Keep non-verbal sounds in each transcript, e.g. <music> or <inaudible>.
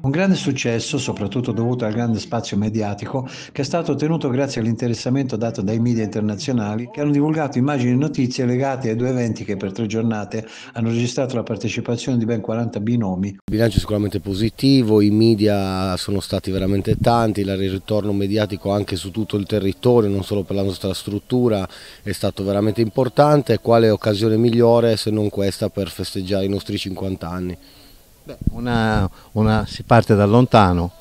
Un grande successo, soprattutto dovuto al grande spazio mediatico, che è stato ottenuto grazie all'interessamento dato dai media internazionali, che hanno divulgato immagini e notizie legate ai due eventi che per tre giornate hanno registrato la partecipazione di ben 40 binomi. Il bilancio è sicuramente positivo, i media sono stati veramente tanti, il ritorno mediatico anche su tutto il territorio, non solo per la nostra struttura, è stato veramente importante. Quale occasione migliore se non questa per festeggiare i nostri 50 anni? Beh, una, una, si parte da lontano,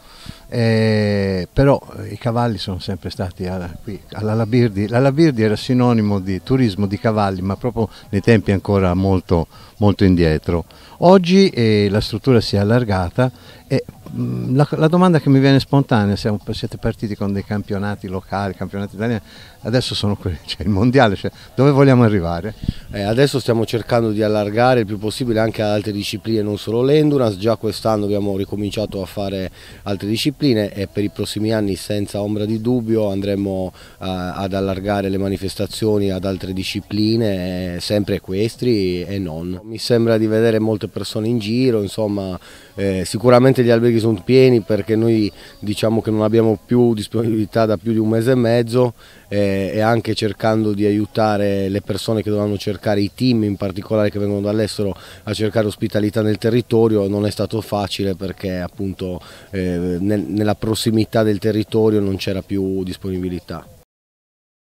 eh, però i cavalli sono sempre stati alla, qui all'Alabirdi. L'Alabirdi era sinonimo di turismo di cavalli, ma proprio nei tempi ancora molto, molto indietro. Oggi eh, la struttura si è allargata e mh, mm, la, la, domanda che mi viene spontanea, siamo, siete partiti con dei campionati locali, campionati italiani, adesso sono quelli, <laughs> cioè, il mondiale, cioè, dove vogliamo arrivare? Eh, adesso stiamo cercando di allargare il più possibile anche ad altre discipline, non solo l'endurance, già quest'anno abbiamo ricominciato a fare altre discipline discipline e per i prossimi anni senza ombra di dubbio andremo eh, ad allargare le manifestazioni ad altre discipline, eh, sempre equestri e non. Mi sembra di vedere molte persone in giro, insomma eh, sicuramente gli alberghi sono pieni perché noi diciamo che non abbiamo più disponibilità da più di un mese e mezzo eh, e anche cercando di aiutare le persone che dovranno cercare, i team in particolare che vengono dall'estero a cercare ospitalità nel territorio non è stato facile perché appunto eh, nel, nella prossimità del territorio non c'era più disponibilità.